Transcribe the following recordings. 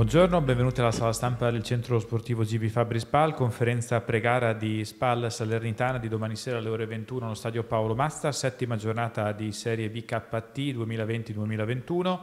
Buongiorno, benvenuti alla sala stampa del centro sportivo GB Fabri Spal, conferenza pregara di Spal Salernitana di domani sera alle ore 21 allo stadio Paolo Mazza, settima giornata di serie BKT 2020-2021.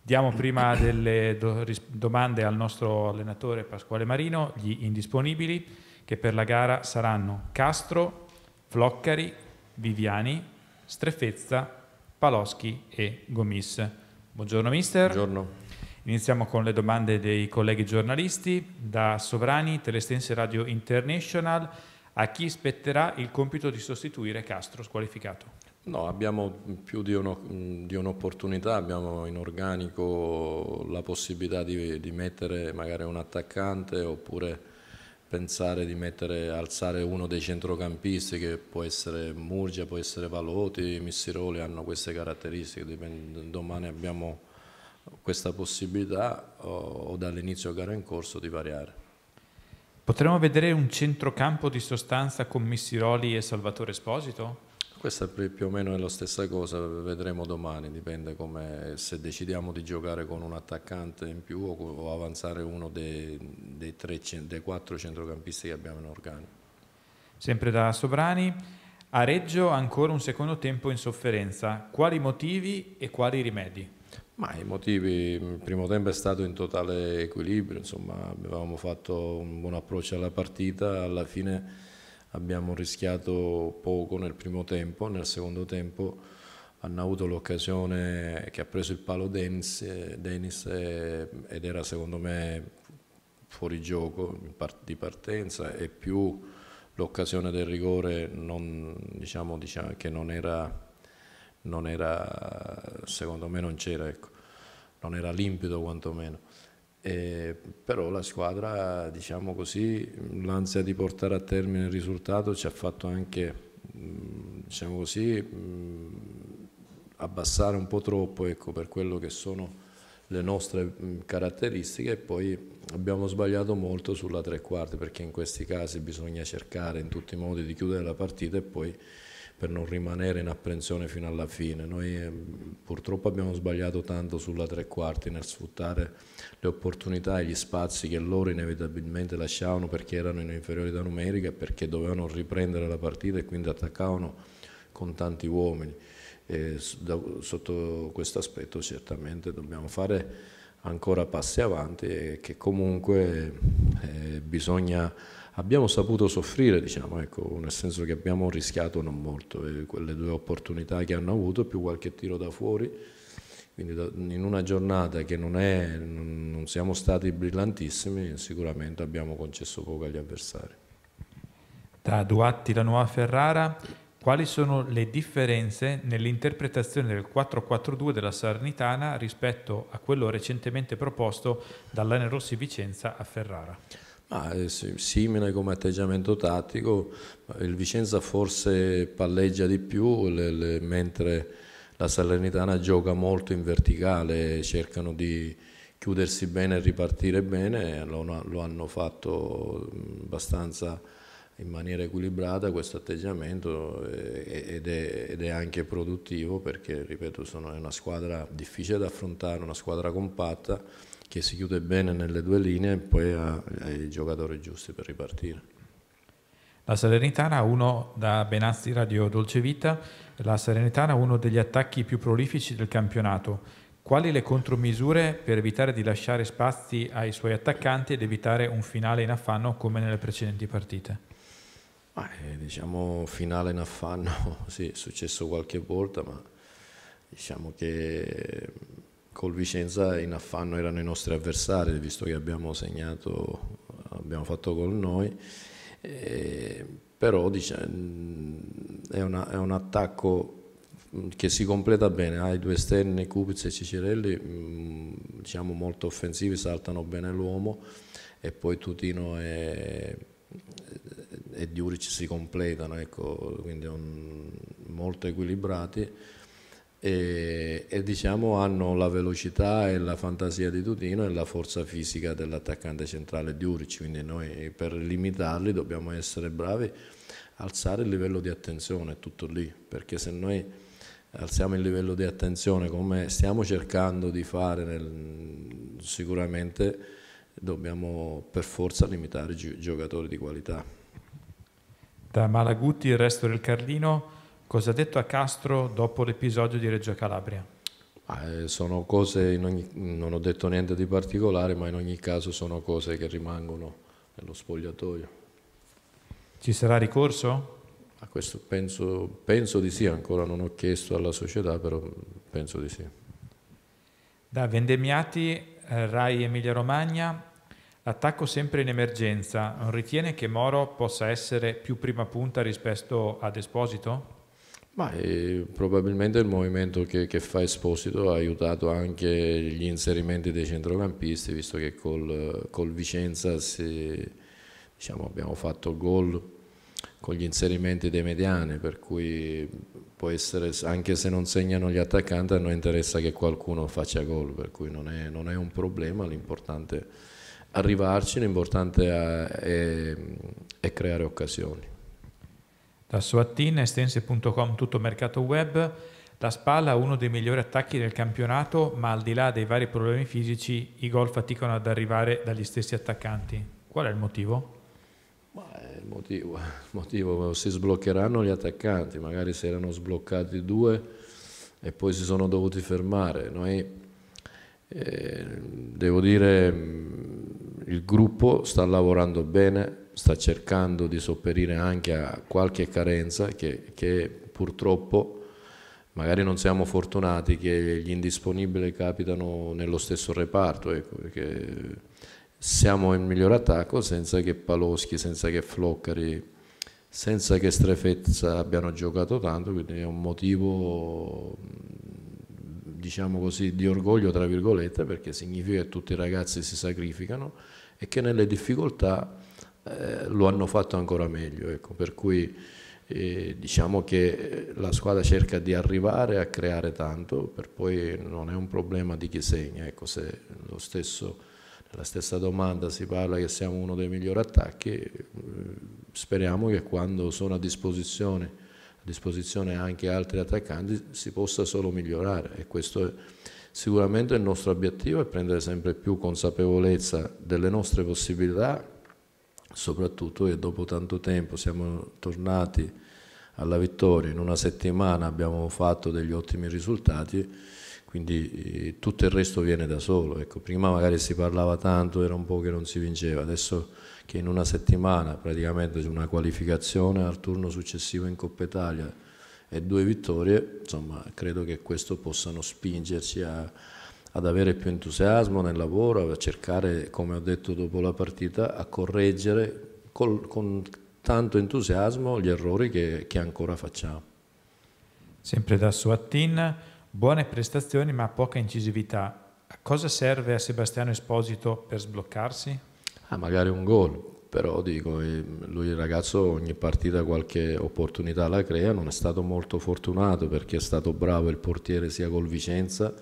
Diamo prima delle do domande al nostro allenatore Pasquale Marino, gli indisponibili, che per la gara saranno Castro, Floccari, Viviani, Strefezza, Paloschi e Gomis. Buongiorno mister. Buongiorno. Iniziamo con le domande dei colleghi giornalisti. Da Sovrani, Telestense Radio International, a chi spetterà il compito di sostituire Castro squalificato? No, abbiamo più di, un'opportunità, abbiamo in organico la possibilità di, di, mettere magari un attaccante oppure pensare di mettere, alzare uno dei centrocampisti che può essere Murgia, può essere Valoti, Missiroli hanno queste caratteristiche, domani abbiamo questa possibilità o, o dall'inizio gara in corso di variare. Potremmo vedere un centrocampo di sostanza con Missiroli e Salvatore Esposito? Questa più o meno è la stessa cosa, vedremo domani, dipende come se decidiamo di giocare con un attaccante in più o, o avanzare uno dei, dei, tre, dei quattro centrocampisti che abbiamo in organico. Sempre da Sobrani, a Reggio ancora un secondo tempo in sofferenza, quali motivi e quali rimedi? Ma i motivi, il primo tempo è stato in totale equilibrio, insomma avevamo fatto un buon approccio alla partita, alla fine abbiamo rischiato poco nel primo tempo, nel secondo tempo hanno avuto l'occasione che ha preso il palo Dennis, eh, Dennis eh, ed era secondo me fuori gioco di partenza e più l'occasione del rigore non, diciamo, diciamo, che non era non era, secondo me non c'era, ecco. non era limpido quantomeno. E, però la squadra, diciamo così, l'ansia di portare a termine il risultato ci ha fatto anche, mm, diciamo così, mm, abbassare un po' troppo ecco, per quello che sono le nostre mm, caratteristiche e poi abbiamo sbagliato molto sulla tre quarti perché in questi casi bisogna cercare in tutti i modi di chiudere la partita e poi per non rimanere in apprensione fino alla fine. Noi eh, purtroppo abbiamo sbagliato tanto sulla tre quarti nel sfruttare le opportunità e gli spazi che loro inevitabilmente lasciavano perché erano in inferiorità numerica e perché dovevano riprendere la partita e quindi attaccavano con tanti uomini. E sotto questo aspetto certamente dobbiamo fare ancora passi avanti e che comunque eh, bisogna abbiamo saputo soffrire, diciamo, ecco, nel senso che abbiamo rischiato non molto, eh, quelle due opportunità che hanno avuto, più qualche tiro da fuori, quindi da, in una giornata che non, è, non siamo stati brillantissimi, sicuramente abbiamo concesso poco agli avversari. Da Duatti la nuova Ferrara, quali sono le differenze nell'interpretazione del 4-4-2 della Sarnitana rispetto a quello recentemente proposto dall'Anerossi Vicenza a Ferrara? Ma eh, simile come atteggiamento tattico, il Vicenza forse palleggia di più, le, le, mentre la Salernitana gioca molto in verticale, cercano di chiudersi bene e ripartire bene, lo, lo hanno fatto abbastanza in maniera equilibrata questo atteggiamento eh, ed è, ed è, anche produttivo perché, ripeto, sono, è una squadra difficile da affrontare, una squadra compatta che si chiude bene nelle due linee e poi ha, ha i giocatori giusti per ripartire. La Salernitana, uno da Benazzi Radio Dolce Vita, la Salernitana uno degli attacchi più prolifici del campionato. Quali le contromisure per evitare di lasciare spazi ai suoi attaccanti ed evitare un finale in affanno come nelle precedenti partite? Ma, eh, diciamo finale in affanno, sì, è successo qualche volta, ma diciamo che col Vicenza in affanno erano i nostri avversari, visto che abbiamo segnato, abbiamo fatto gol noi. Eh, però diciamo, è, una, è, un attacco mm, che si completa bene, ha ah, i due esterni, Cupiz e Cicerelli, mm, diciamo molto offensivi, saltano bene l'uomo e poi Tutino è e Diuric si completano, ecco, quindi un, molto equilibrati e, e diciamo hanno la velocità e la fantasia di Tutino e la forza fisica dell'attaccante centrale Diuric, quindi noi per limitarli dobbiamo essere bravi, alzare il livello di attenzione, è tutto lì, perché se noi alziamo il livello di attenzione come stiamo cercando di fare nel, sicuramente dobbiamo per forza limitare gi giocatori di qualità. Da Malaguti, il resto del Carlino, cosa ha detto a Castro dopo l'episodio di Reggio Calabria? Eh, sono cose, ogni, non ho detto niente di particolare, ma in ogni caso sono cose che rimangono nello spogliatoio. Ci sarà ricorso? A questo penso, penso di sì, ancora non ho chiesto alla società, però penso di sì. Da Vendemiati eh, Rai Emilia Romagna, attacco sempre in emergenza, non ritiene che Moro possa essere più prima punta rispetto ad Esposito? Ma eh, probabilmente il movimento che, che, fa Esposito ha aiutato anche gli inserimenti dei centrocampisti, visto che col, col Vicenza si, diciamo, abbiamo fatto gol con gli inserimenti dei mediani, per cui può essere, anche se non segnano gli attaccanti, a noi interessa che qualcuno faccia gol, per cui non è, non è un problema, l'importante è arrivarci, l'importante è, è creare occasioni. Da Suattin, estense.com, tutto mercato web, la Spalla ha uno dei migliori attacchi del campionato, ma al di là dei vari problemi fisici, i gol faticano ad arrivare dagli stessi attaccanti. Qual è il motivo? motivo, motivo, si sbloccheranno gli attaccanti, magari si erano sbloccati due e poi si sono dovuti fermare. Noi, eh, devo dire, mm, il gruppo sta lavorando bene, sta cercando di sopperire anche a qualche carenza che, che purtroppo magari non siamo fortunati che gli indisponibili capitano nello stesso reparto, ecco, perché siamo in miglior attacco senza che Paloschi, senza che Floccari, senza che Strefezza abbiano giocato tanto, quindi è un motivo mm, diciamo così, di orgoglio tra virgolette perché significa che tutti i ragazzi si sacrificano e che nelle difficoltà eh, lo hanno fatto ancora meglio, ecco, per cui eh, diciamo che eh, la squadra cerca di arrivare a creare tanto, per poi non è un problema di chi segna, ecco, se lo stesso la stessa domanda si parla che siamo uno dei migliori attacchi, eh, speriamo che quando sono a disposizione, a disposizione anche altri attaccanti si possa solo migliorare e questo è sicuramente il nostro obiettivo è prendere sempre più consapevolezza delle nostre possibilità, soprattutto che dopo tanto tempo siamo tornati alla vittoria, in una settimana abbiamo fatto degli ottimi risultati quindi eh, tutto il resto viene da solo. Ecco, prima magari si parlava tanto, era un po' che non si vinceva, adesso che in una settimana praticamente c'è una qualificazione al turno successivo in Coppa Italia e due vittorie, insomma credo che questo possano spingerci a, ad avere più entusiasmo nel lavoro, a cercare, come ho detto dopo la partita, a correggere col, con tanto entusiasmo gli errori che, che ancora facciamo. Sempre da Suattin, buone prestazioni ma poca incisività. A cosa serve a Sebastiano Esposito per sbloccarsi? Ah, magari un gol, però dico, eh, lui il ragazzo ogni partita qualche opportunità la crea, non è stato molto fortunato perché è stato bravo il portiere sia col Vicenza,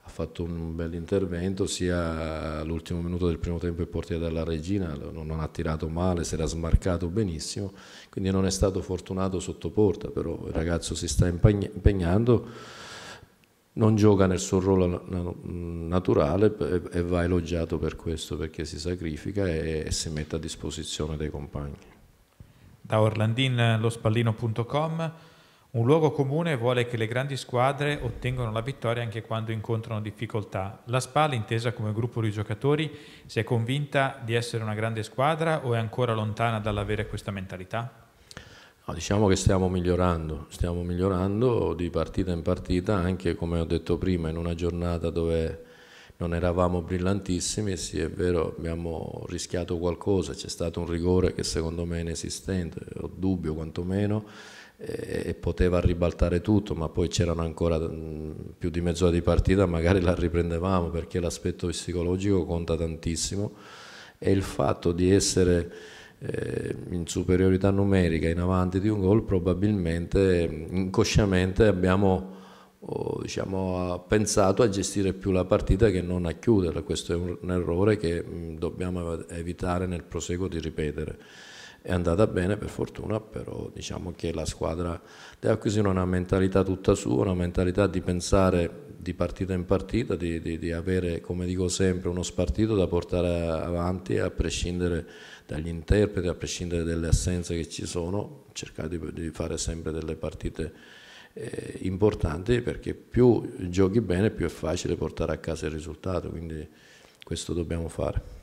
ha fatto un bel intervento, sia all'ultimo minuto del primo tempo il portiere della Regina non ha tirato male, si era smarcato benissimo, quindi non è stato fortunato sotto porta, però il ragazzo si sta impegnando non gioca nel suo ruolo naturale e va elogiato per questo perché si sacrifica e, e si mette a disposizione dei compagni. Da Orlandin lospallino.com un luogo comune vuole che le grandi squadre ottengano la vittoria anche quando incontrano difficoltà. La SPAL, intesa come gruppo di giocatori, si è convinta di essere una grande squadra o è ancora lontana dall'avere questa mentalità? Ma diciamo che stiamo migliorando, stiamo migliorando di partita in partita, anche come ho detto prima, in una giornata dove non eravamo brillantissimi, sì è vero abbiamo rischiato qualcosa, c'è stato un rigore che secondo me è inesistente, ho dubbio quantomeno, e, e poteva ribaltare tutto, ma poi c'erano ancora più di mezz'ora di partita, magari la riprendevamo perché l'aspetto psicologico conta tantissimo e il fatto di essere eh, in superiorità numerica in avanti di un gol, probabilmente mm, inconsciamente abbiamo oh, diciamo, pensato a gestire più la partita che non a chiuderla. Questo è un, errore che mm, dobbiamo evitare nel proseguo di ripetere è andata bene per fortuna, però diciamo che la squadra deve acquisire una mentalità tutta sua, una mentalità di pensare di partita in partita, di, di, di avere, come dico sempre, uno spartito da portare avanti a prescindere dagli interpreti, a prescindere dalle assenze che ci sono, cercare di, di fare sempre delle partite eh, importanti perché più giochi bene più è facile portare a casa il risultato, quindi questo dobbiamo fare.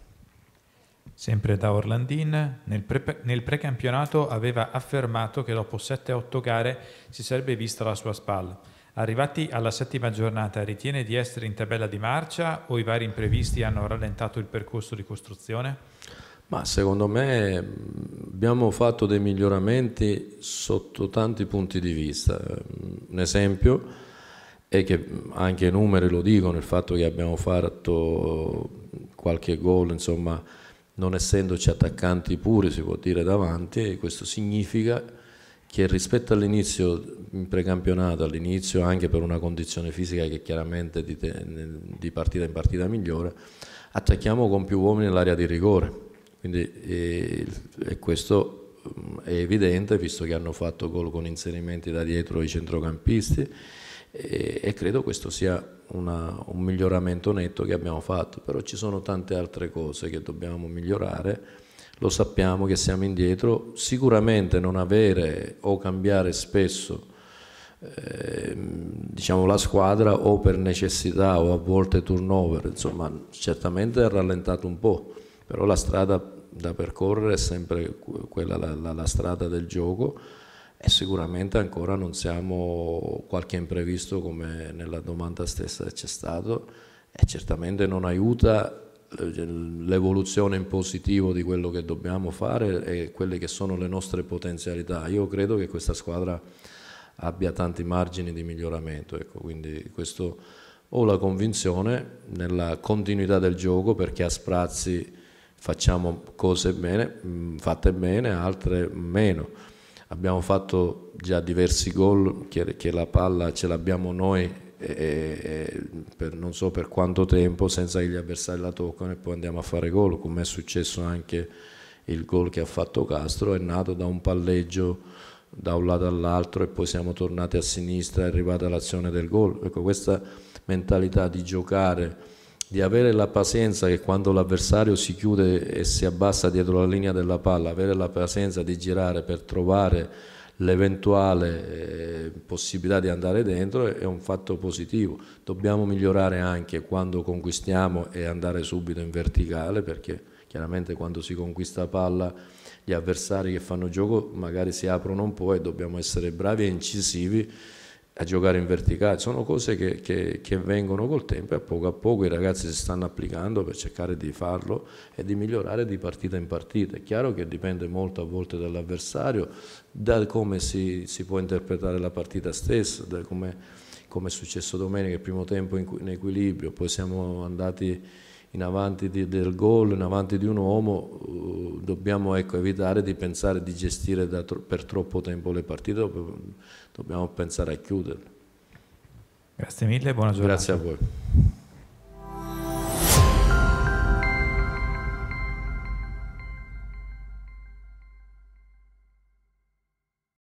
Sempre da Orlandin, nel, pre- nel, precampionato aveva affermato che dopo 7-8 gare si sarebbe vista la sua spalla. Arrivati alla settima giornata, ritiene di essere in tabella di marcia o i vari imprevisti hanno rallentato il percorso di costruzione? Ma secondo me mm, abbiamo fatto dei miglioramenti sotto tanti punti di vista. Un esempio è che mm, anche i numeri lo dicono, il fatto che abbiamo fatto qualche gol, insomma, non essendoci attaccanti puri, si può dire, davanti, e questo significa che rispetto all'inizio in precampionato, all'inizio anche per una condizione fisica che chiaramente di, te, di partita in partita migliore, attacchiamo con più uomini nell'area di rigore. Quindi, e, e questo mm, è evidente visto che hanno fatto gol con inserimenti da dietro i centrocampisti e, e credo questo sia una, un miglioramento netto che abbiamo fatto, però ci sono tante altre cose che dobbiamo migliorare, lo sappiamo che siamo indietro, sicuramente non avere o cambiare spesso ehm, diciamo la squadra o per necessità o a volte turnover, insomma certamente ha rallentato un po', però la strada da percorrere è sempre quella, la, la, la strada del gioco e eh, sicuramente ancora non siamo qualche imprevisto come nella domanda stessa c'è stato e certamente non aiuta l'evoluzione in positivo di quello che dobbiamo fare e quelle che sono le nostre potenzialità. Io credo che questa squadra abbia tanti margini di miglioramento, ecco, quindi questo ho la convinzione nella continuità del gioco perché a sprazzi facciamo cose bene, fatte bene, altre meno abbiamo fatto già diversi gol che, che la palla ce l'abbiamo noi e, e, per non so per quanto tempo senza che gli avversari la toccano e poi andiamo a fare gol, come è successo anche il gol che ha fatto Castro, è nato da un palleggio da un lato all'altro e poi siamo tornati a sinistra, è arrivata l'azione del gol. Ecco, questa mentalità di giocare di avere la pazienza che quando l'avversario si chiude e si abbassa dietro la linea della palla, avere la pazienza di girare per trovare l'eventuale eh, possibilità di andare dentro è un fatto positivo. Dobbiamo migliorare anche quando conquistiamo e andare subito in verticale perché chiaramente quando si conquista palla gli avversari che fanno gioco magari si aprono un po' e dobbiamo essere bravi e incisivi a giocare in verticale, sono cose che, che, che, vengono col tempo e a poco a poco i ragazzi si stanno applicando per cercare di farlo e di migliorare di partita in partita. È chiaro che dipende molto a volte dall'avversario, da come si, si, può interpretare la partita stessa, da come, come è successo domenica, il primo tempo in, in equilibrio, poi siamo andati in avanti di, del gol, in avanti di un uomo, eh, dobbiamo ecco, evitare di pensare di gestire tro per troppo tempo le partite, dobbiamo pensare a chiuderle. Grazie mille, buona giornata. Grazie a voi.